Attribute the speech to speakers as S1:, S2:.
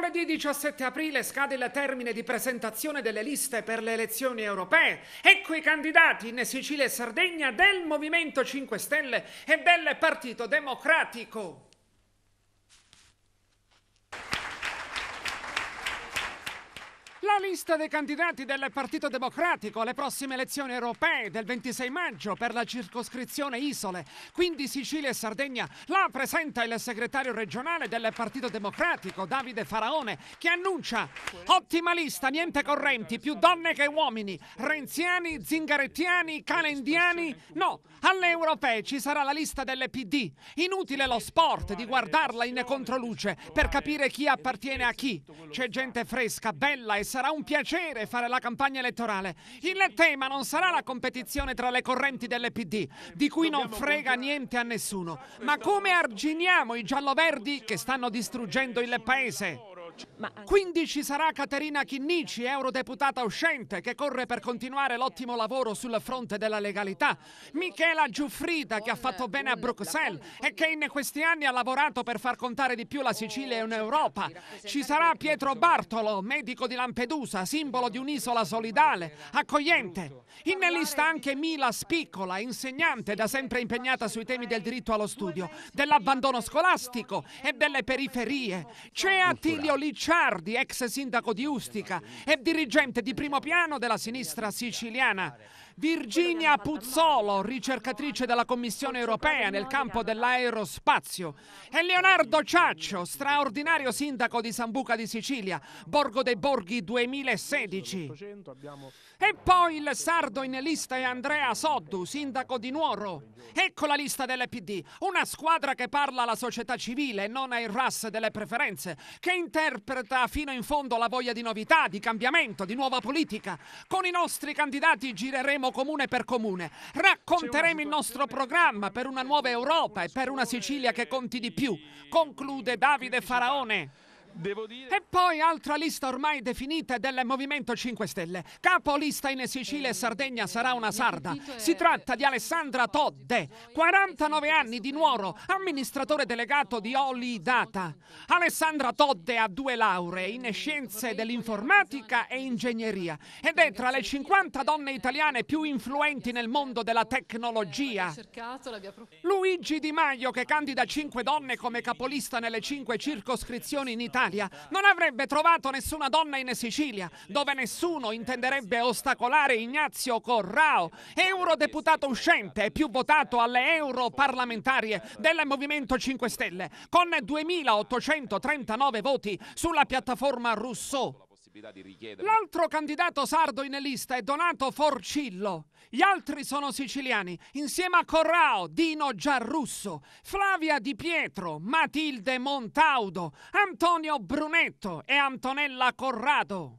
S1: Mercoledì 17 aprile scade il termine di presentazione delle liste per le elezioni europee. Ecco i candidati in Sicilia e Sardegna del Movimento 5 Stelle e del Partito Democratico. La lista dei candidati del Partito Democratico alle prossime elezioni europee del 26 maggio per la circoscrizione Isole, quindi Sicilia e Sardegna, la presenta il segretario regionale del Partito Democratico, Davide Faraone, che annuncia ottima lista, niente correnti, più donne che uomini, renziani, zingarettiani, calendiani. No, alle europee ci sarà la lista delle PD. Inutile lo sport di guardarla in controluce per capire chi appartiene a chi. C'è gente fresca, bella e sarà un piacere fare la campagna elettorale. Il tema non sarà la competizione tra le correnti dell'EPD, di cui non frega niente a nessuno, ma come arginiamo i giallo-verdi che stanno distruggendo il paese. Quindi ci sarà Caterina Chinnici, eurodeputata uscente, che corre per continuare l'ottimo lavoro sul fronte della legalità. Michela Giuffrida, che ha fatto bene a Bruxelles e che in questi anni ha lavorato per far contare di più la Sicilia in Europa. Ci sarà Pietro Bartolo, medico di Lampedusa, simbolo di un'isola solidale, accogliente. In lista anche Mila Spiccola, insegnante da sempre impegnata sui temi del diritto allo studio, dell'abbandono scolastico e delle periferie. C'è Attilio Ligio Ricciardi, ex sindaco di Ustica e dirigente di primo piano della sinistra siciliana. Virginia Puzzolo, ricercatrice della Commissione europea nel campo dell'aerospazio. E Leonardo Ciaccio, straordinario sindaco di Sambuca di Sicilia, Borgo dei Borghi 2016. E poi il sardo in lista è Andrea Soddu, sindaco di Nuoro. Ecco la lista dell'EPD, una squadra che parla alla società civile e non ai ras delle preferenze, che interessa interpreta fino in fondo la voglia di novità, di cambiamento, di nuova politica. Con i nostri candidati gireremo comune per comune, racconteremo il nostro programma per una nuova Europa e per una Sicilia che conti di più. Conclude Davide Faraone. Dire... E poi altra lista ormai definita del Movimento 5 Stelle. Capolista in Sicilia e Sardegna sarà una eh, sarda. Si tratta di Alessandra Todde, 49 anni di Nuoro, amministratore delegato di Oli Data. Alessandra Todde ha due lauree in scienze dell'informatica e ingegneria ed è tra le 50 donne italiane più influenti nel mondo della tecnologia. Luigi Di Maio che candida 5 donne come capolista nelle 5 circoscrizioni in Italia Italia, non avrebbe trovato nessuna donna in Sicilia, dove nessuno intenderebbe ostacolare Ignazio Corrao, eurodeputato uscente e più votato alle europarlamentarie del Movimento 5 Stelle, con 2839 voti sulla piattaforma Rousseau
S2: possibilità di richiedere. L'altro
S1: candidato sardo in lista è Donato Forcillo. Gli altri sono siciliani, insieme a Corrao, Dino Giarrusso, Flavia Di Pietro, Matilde Montaudo, Antonio Brunetto e Antonella Corrado.